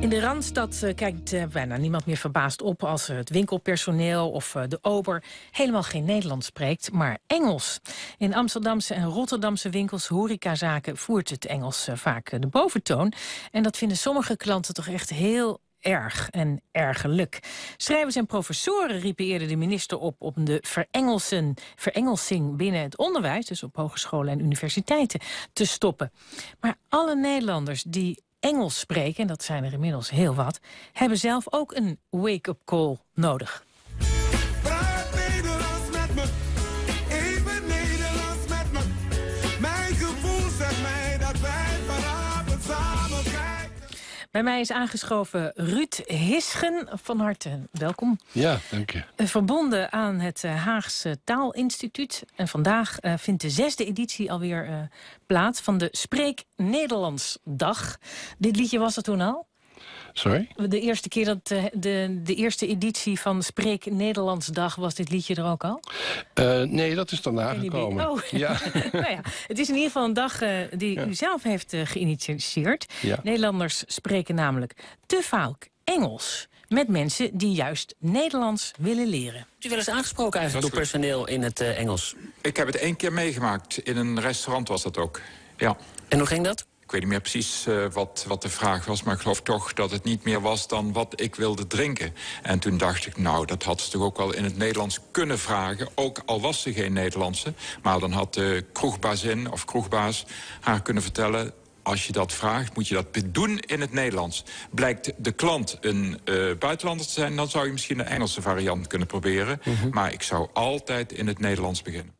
In de Randstad eh, kijkt eh, bijna niemand meer verbaasd op als eh, het winkelpersoneel of de ober helemaal geen Nederlands spreekt, maar Engels. In Amsterdamse en Rotterdamse winkels, horecazaken, voert het Engels vaak de boventoon. En dat vinden sommige klanten toch echt heel erg en ergelijk. Schrijvers en professoren riepen eerder de minister op om de verengelsen, verengelsing binnen het onderwijs, dus op hogescholen en universiteiten, te stoppen. Maar alle Nederlanders die Engels spreken, en dat zijn er inmiddels heel wat, hebben zelf ook een wake-up call nodig. Bij mij is aangeschoven Ruud Hisgen. Van harte welkom. Ja, dank je. Eh, verbonden aan het eh, Haagse Taalinstituut. En vandaag eh, vindt de zesde editie alweer plaats van de Spreek Nederlands Dag. Dit liedje was er toen al? Sorry? De eerste keer dat eh, de, de eerste editie van Spreek Nederlands Dag was dit liedje er ook al? Eh, nee, dat is daarna gekomen. Oh. Ja. nou ja, het is in ieder geval een dag eh, die u zelf heeft uh, geïnitieerd. Nederlanders spreken namelijk te vaak Engels met mensen die juist Nederlands willen leren. U wel eens aangesproken eigenlijk door personeel in het Engels? Ik heb het één keer meegemaakt. In een restaurant was dat ook, ja. En hoe ging dat? Ik weet niet meer precies eh, wat, wat de vraag was, maar ik geloof toch dat het niet meer was dan wat ik wilde drinken. En toen dacht ik, nou, dat had ze toch ook wel in het Nederlands kunnen vragen. Ook al was ze geen Nederlandse, maar dan had de kroegbazin of kroegbaas haar kunnen vertellen als je dat vraagt, moet je dat doen in het Nederlands. Blijkt de klant een eh, buitenlander te zijn... dan zou je misschien een Engelse variant kunnen proberen. Mhm. Maar ik zou altijd in het Nederlands beginnen.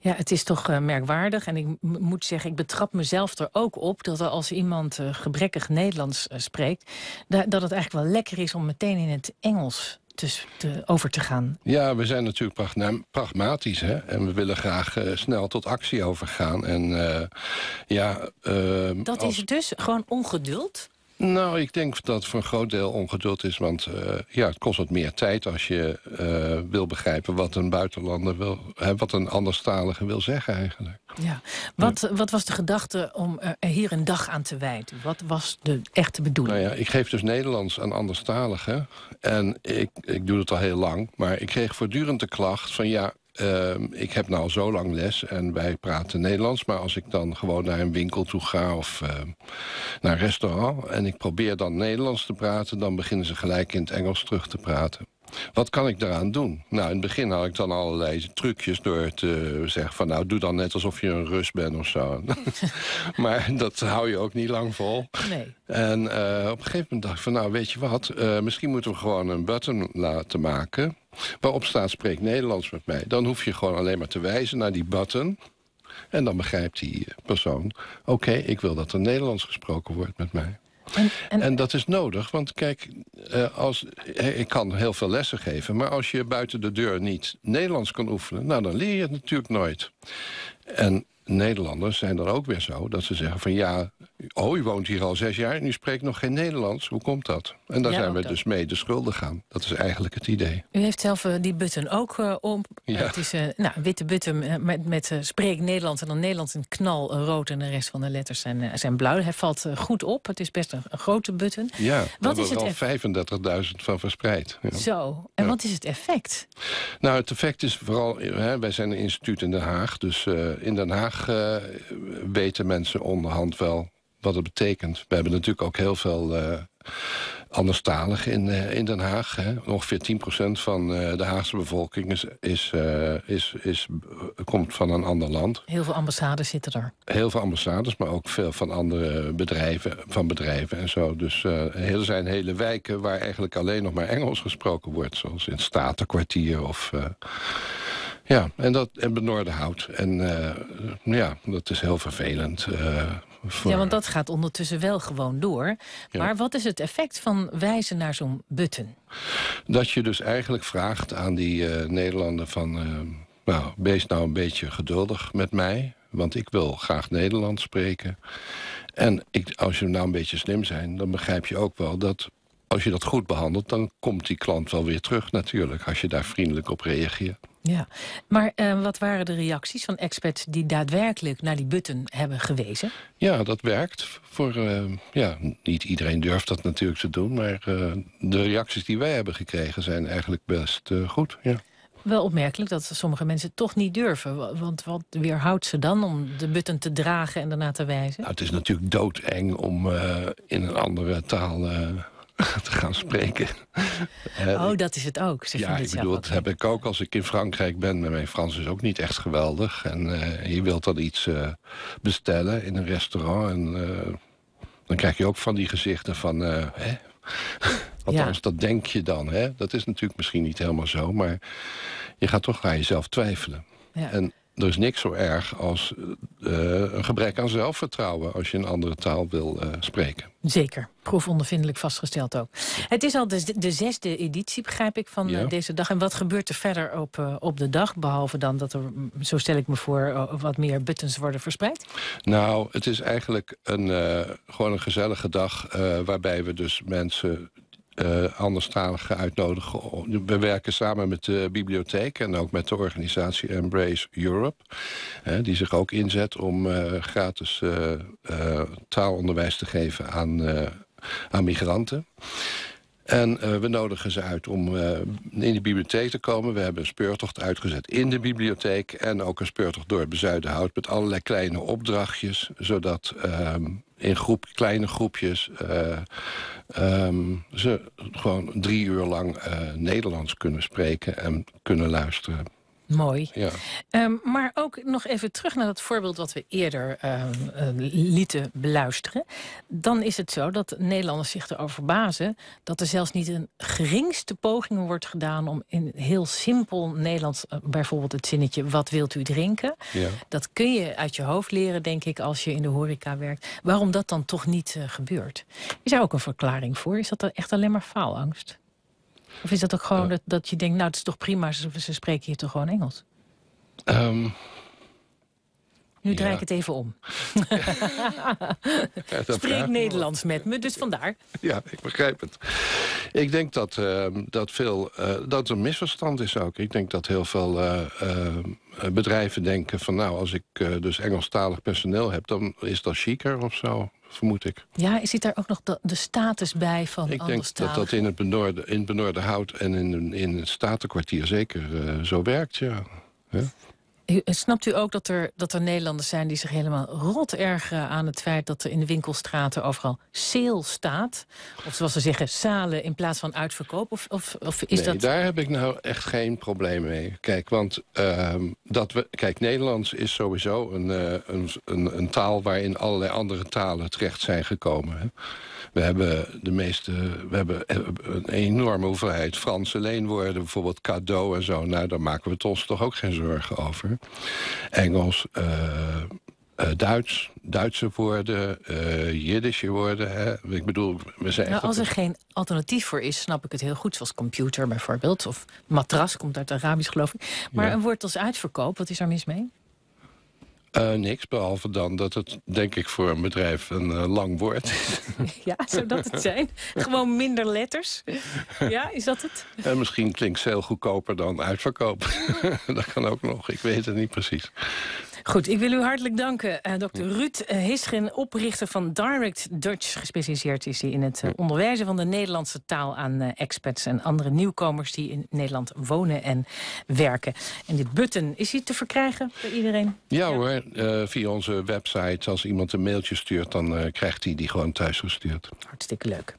Ja, het is toch eh, merkwaardig. En ik moet zeggen, ik betrap mezelf er ook op dat als iemand eh, gebrekkig Nederlands eh, spreekt, da dat het eigenlijk wel lekker is om meteen in het Engels te, te, over te gaan. Ja, we zijn natuurlijk pragmatisch hè? en we willen graag snel tot actie overgaan. En ja. Ehm, dat is dus gewoon ongeduld. Nou, ik denk dat het voor een groot deel ongeduld is. Want eh, ja, het kost wat meer tijd als je eh, wil begrijpen... wat een buitenlander wil, hè, wat een anderstalige wil zeggen eigenlijk. Ja. Wat, wat was de gedachte om eh, er hier een dag aan te wijden? Wat was de echte bedoeling? Nou ja, ik geef dus Nederlands aan anderstaligen. En ik, ik doe dat al heel lang. Maar ik kreeg voortdurend de klacht van... ja, Ehm, ik heb nou al zo lang les en wij praten Nederlands. Maar als ik dan gewoon naar een winkel toe ga of ehm, naar een restaurant... en ik probeer dan Nederlands te praten... dan beginnen ze gelijk in het Engels terug te praten. Wat kan ik daaraan doen? Nou, in het begin had ik dan allerlei trucjes door te zeggen van... nou, doe dan net alsof je een Rus bent of zo. maar dat hou je ook niet lang vol. Nee. En eh, op een gegeven moment dacht ik van, nou, weet je wat... Eh, misschien moeten we gewoon een button laten maken... waarop staat spreek Nederlands met mij. Dan hoef je gewoon alleen maar te wijzen naar die button... En dan begrijpt die persoon, oké, ik wil dat er Nederlands gesproken wordt met mij. En, en... dat is nodig, want kijk, eh, als, eh, ik kan heel veel lessen geven... maar als je buiten de deur niet Nederlands kan oefenen... nou, dan leer je het natuurlijk nooit. En Nederlanders zijn dan ook weer zo dat ze zeggen van ja... oh, u woont hier al zes jaar en u spreekt nog geen Nederlands. Hoe komt dat? En daar zijn we dus mee de schuldig aan. Dat is eigenlijk het idee. U heeft zelf eh, die button ook eh, om. Ja. het is eh, nou, een nou, witte button met, met spreek Nederlands... en dan Nederlands in knal rood en de rest van de letters zijn, zijn blauw. Hij valt goed op. Het is best een, grote button. Ja, wat is er al 35.000 van verspreid. Zo. En wat is het effect? Nou, het effect is vooral... Hè, wij zijn een instituut in Den Haag. Dus in Den Haag eh, weten mensen onderhand wel wat het betekent. We hebben natuurlijk ook heel veel uh, eh, anderstalig in, eh, in Den Haag. Hè. Ongeveer 10% van de Haagse bevolking is, is, is, is, komt van een ander land. Heel veel ambassades zitten er. Heel veel ambassades, maar ook veel van andere bedrijven, van bedrijven en zo. Dus er zijn hele wijken waar eigenlijk alleen nog maar Engels gesproken wordt. Zoals in Statenkwartier of ja, en, dat, en benorde hout. En eh, ja, dat is heel vervelend. Eh, voor... Ja, want dat gaat ondertussen wel gewoon door. Maar wat is het effect van wijzen naar zo'n button? Dat je dus eigenlijk vraagt aan die uh, Nederlander van... nou, wees nou een beetje geduldig met mij. Want ik wil graag Nederlands spreken. En ik, als je nou een beetje slim zijn, dan begrijp je ook wel dat als je dat goed behandelt, dan komt die klant wel weer terug natuurlijk... als je daar vriendelijk op reageert. Ja, maar eh, wat waren de reacties van experts die daadwerkelijk naar die button hebben gewezen? Ja, dat werkt. Voor, eh, ja, niet iedereen durft dat natuurlijk te doen, maar eh, de reacties die wij hebben gekregen zijn eigenlijk best goed. Ja. Wel opmerkelijk dat sommige mensen toch niet durven. Want wat weerhoudt ze dan om de button te dragen en daarna te wijzen? Nou, het is natuurlijk doodeng om in een andere taal uh, te gaan spreken. Eh, oh, dat is het ook. Ze ja, ik bedoel, dat heb ik ook als ik in Frankrijk ben. Mijn Frans is ook niet echt geweldig. En eh, je wilt dan iets eh, bestellen in een restaurant. En dan krijg je ook van die gezichten van... Hè? Althans, ja. dat denk je dan. Hè? Dat is natuurlijk misschien niet helemaal zo. Maar je gaat toch aan jezelf twijfelen. Ja er is niks zo erg als eh, een gebrek aan zelfvertrouwen als je een andere taal wil eh, spreken. Zeker, proefondervindelijk vastgesteld ook. Het is al de, zesde editie, begrijp ik, van eh, deze dag. En wat gebeurt er verder op, op de dag? Behalve dan dat er, mm, zo stel ik me voor, wat meer buttons worden verspreid? Nou, het is eigenlijk een, gewoon een gezellige dag waarbij we dus mensen eh, anderstaligen uitnodigen. We werken samen met de bibliotheek en ook met de organisatie Embrace Europe. die zich ook inzet om eh, gratis eh, taalonderwijs te geven aan aan migranten. En eh, we nodigen ze uit om eh, in de bibliotheek te komen. We hebben een speurtocht uitgezet in de bibliotheek... en ook een speurtocht door het Bezuidenhout... met allerlei kleine opdrachtjes, zodat ehm, in groep, kleine groepjes... Eh, ehm, ze gewoon drie uur lang Nederlands kunnen spreken en kunnen luisteren. Mooi. Ja. Ehm, maar ook nog even terug naar dat voorbeeld wat we eerder ehm, eh, lieten beluisteren. Dan is het zo dat Nederlanders zich erover bazen dat er zelfs niet een geringste poging wordt gedaan... om in heel simpel Nederlands, eh, bijvoorbeeld het zinnetje... wat wilt u drinken? Ja. Dat kun je uit je hoofd leren, denk ik, als je in de horeca werkt. Waarom dat dan toch niet eh, gebeurt? Is daar ook een verklaring voor? Is dat echt alleen maar faalangst? Of is dat ook gewoon dat, dat je denkt, nou, het is toch prima, ze, spreken hier toch gewoon Engels? Ehm, nu draai ik het even om. Spreek Nederlands met me, dus vandaar. Ja, ik begrijp het. Ik denk dat, uh, dat, veel, eh, dat een misverstand is ook. Ik denk dat heel veel eh, eh, bedrijven denken van... nou, als ik dus Engelstalig personeel heb, dan is dat chiquer of zo vermoed ik. Ja, zit daar ook nog de, de status bij van Ik denk dat dat in het benoorde, in het hout en in, in het statenkwartier zeker eh, zo werkt, ja. ja. Eh, snapt u ook dat er, dat er Nederlanders zijn die zich helemaal rot ergeren aan het feit dat er in de winkelstraten overal sale staat? Of zoals ze zeggen, salen in plaats van uitverkoop? Of, of, of nee, daar heb ik nou echt geen probleem mee. Kijk, want ehm, dat we, kijk, Nederlands is sowieso eh, een, een, een, taal waarin allerlei andere talen terecht zijn gekomen. We hebben de meeste, we hebben eh, een enorme hoeveelheid Franse leenwoorden, bijvoorbeeld cadeau en zo. Nou, daar maken we het ons toch ook geen zorgen over. Engels, eh, eh, Duits, Duitse woorden, uh, Jiddische woorden. Hè? Ik bedoel, we zijn. Nou, als er geen alternatief voor is, snap ik het heel goed. Zoals computer bijvoorbeeld, of matras komt uit Arabisch, geloof ik. Maar een woord als uitverkoop, wat is daar mis mee? Eh, niks, behalve dan dat het, denk ik, voor een bedrijf een eh, lang woord is. ja, zou dat het zijn? Gewoon minder letters? ja, is dat het? En misschien klinkt ze heel goedkoper dan uitverkoop. dat kan ook nog, ik weet het niet precies. Goed, ik wil u hartelijk danken, uh, dokter Ruud eh, Hischin, oprichter van Direct Dutch. Gespecialiseerd is hij in het eh, onderwijzen van de Nederlandse taal aan experts expats en andere nieuwkomers die in Nederland wonen en werken. En dit button, is hij te verkrijgen bij iedereen? Ja, ja. hoor, via onze website. Als iemand een mailtje stuurt, dan krijgt hij die gewoon thuis gestuurd. Hartstikke leuk.